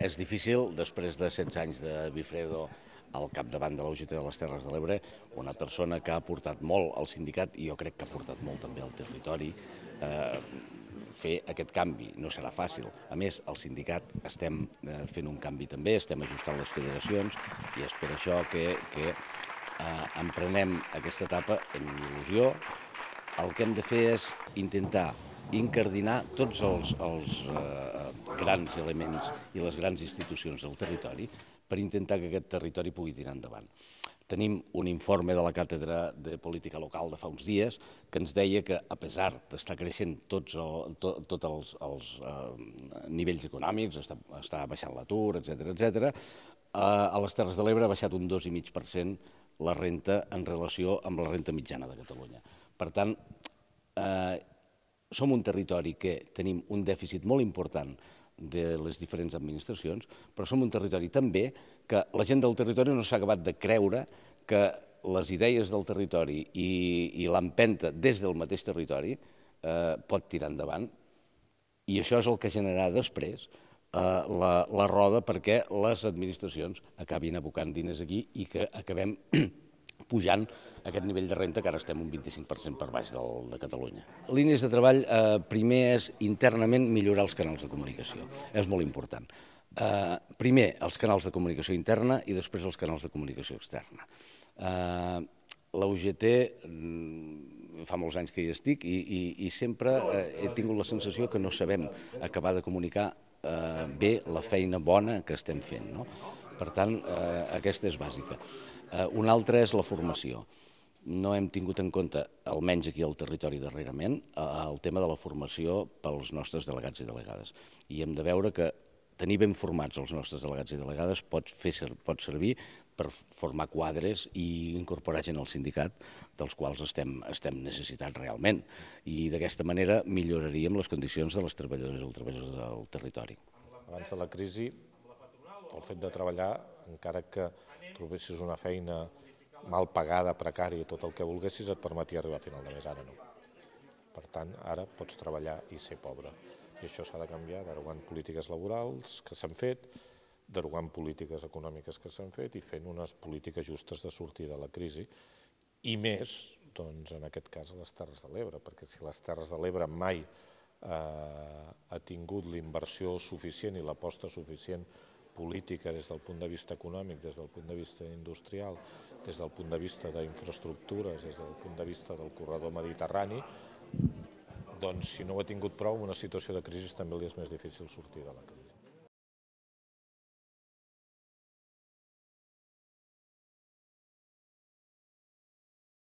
és difícil, després de 16 anys de Bifredo al capdavant de la UGT de les Terres de l'Ebre, una persona que ha portat molt al sindicat i jo crec que ha portat molt també al territori, eh, fer aquest canvi. No serà fàcil. A més, al sindicat estem eh, fent un canvi també, estem ajustant les federacions i és per això que, que eh, emprenem aquesta etapa amb il·lusió. El que hem de fer és intentar incardinar tots els, els eh, grans elements i les grans institucions del territori per intentar que aquest territori pugui tirar endavant. Tenim un informe de la Càtedra de Política Local de fa uns dies que ens deia que, a pesar d'estar creixent tots, el, to, tot els, els eh, nivells econòmics, està, està baixant l'atur, etc etc, eh, a les Terres de l'Ebre ha baixat un 2,5% la renta en relació amb la renta mitjana de Catalunya. Per tant, eh, som un territori que tenim un dèficit molt important de les diferents administracions, però som un territori també que la gent del territori no s'ha acabat de creure que les idees del territori i, i l'empenta des del mateix territori eh, pot tirar endavant. I això és el que generarà després eh, la, la roda perquè les administracions acabin abocant diners aquí i que acabem eh, pujant aquest nivell de renta que ara estem un 25% per baix del, de Catalunya. Línies de treball, eh, primer és internament millorar els canals de comunicació, és molt important. Eh, primer els canals de comunicació interna i després els canals de comunicació externa. Eh, la UGT mm, fa molts anys que hi estic i, i, i sempre eh, he tingut la sensació que no sabem acabar de comunicar eh, bé la feina bona que estem fent. No? Per tant, eh, aquesta és bàsica. Eh, una altra és la formació. No hem tingut en compte, almenys aquí al territori darrerament, eh, el tema de la formació pels nostres delegats i delegades. I hem de veure que tenir ben formats els nostres delegats i delegades pot, fer, pot servir per formar quadres i incorporar gent al sindicat, dels quals estem, estem necessitats realment. I d'aquesta manera milloraríem les condicions de les treballadores i els treballadors del territori. Abans de la crisi el fet de treballar, encara que trobessis una feina mal pagada, precària, tot el que volguessis, et permetia arribar a final de mes, ara no. Per tant, ara pots treballar i ser pobre. I això s'ha de canviar derogant polítiques laborals que s'han fet, derogant polítiques econòmiques que s'han fet i fent unes polítiques justes de sortir de la crisi. I més, doncs, en aquest cas, les Terres de l'Ebre, perquè si les Terres de l'Ebre mai eh, ha tingut l'inversió suficient i l'aposta suficient política des del punt de vista econòmic, des del punt de vista industrial, des del punt de vista d'infraestructures, des del punt de vista del corredor mediterrani, doncs si no ho ha tingut prou, una situació de crisi també li és més difícil sortir de la crisi.